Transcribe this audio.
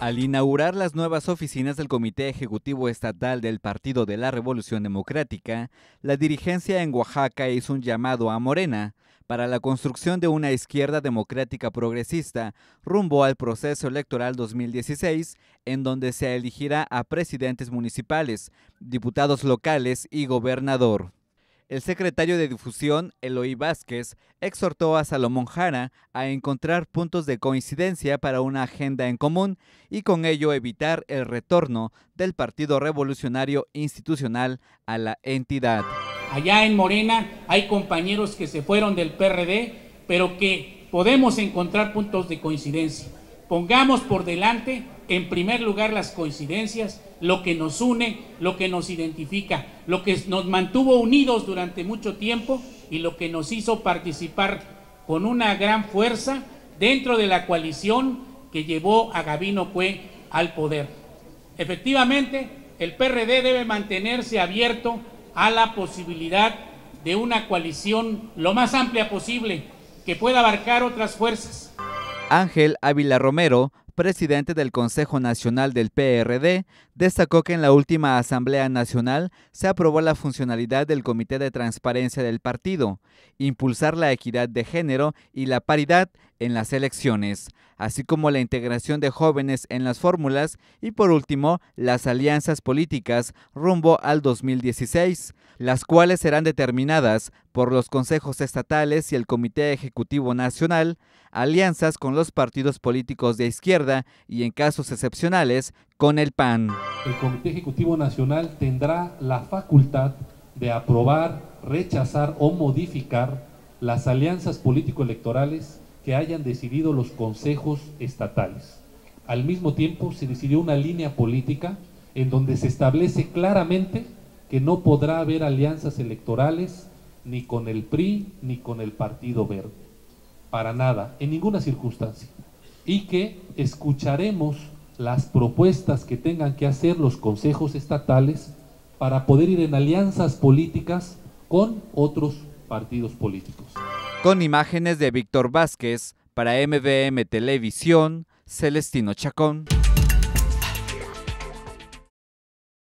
Al inaugurar las nuevas oficinas del Comité Ejecutivo Estatal del Partido de la Revolución Democrática, la dirigencia en Oaxaca hizo un llamado a Morena para la construcción de una izquierda democrática progresista rumbo al proceso electoral 2016, en donde se elegirá a presidentes municipales, diputados locales y gobernador. El secretario de difusión, Eloy Vázquez, exhortó a Salomón Jara a encontrar puntos de coincidencia para una agenda en común y con ello evitar el retorno del Partido Revolucionario Institucional a la entidad. Allá en Morena hay compañeros que se fueron del PRD, pero que podemos encontrar puntos de coincidencia. Pongamos por delante en primer lugar las coincidencias, lo que nos une, lo que nos identifica, lo que nos mantuvo unidos durante mucho tiempo y lo que nos hizo participar con una gran fuerza dentro de la coalición que llevó a Gabino Cue al poder. Efectivamente, el PRD debe mantenerse abierto a la posibilidad de una coalición lo más amplia posible que pueda abarcar otras fuerzas. Ángel Ávila Romero presidente del Consejo Nacional del PRD, destacó que en la última Asamblea Nacional se aprobó la funcionalidad del Comité de Transparencia del partido, impulsar la equidad de género y la paridad en las elecciones, así como la integración de jóvenes en las fórmulas y por último las alianzas políticas rumbo al 2016, las cuales serán determinadas por los consejos estatales y el Comité Ejecutivo Nacional, alianzas con los partidos políticos de izquierda y en casos excepcionales con el PAN. El Comité Ejecutivo Nacional tendrá la facultad de aprobar, rechazar o modificar las alianzas político-electorales que hayan decidido los consejos estatales. Al mismo tiempo se decidió una línea política en donde se establece claramente que no podrá haber alianzas electorales ni con el PRI ni con el Partido Verde, para nada, en ninguna circunstancia, y que escucharemos las propuestas que tengan que hacer los consejos estatales para poder ir en alianzas políticas con otros partidos políticos. Con imágenes de Víctor Vázquez, para MBM Televisión, Celestino Chacón.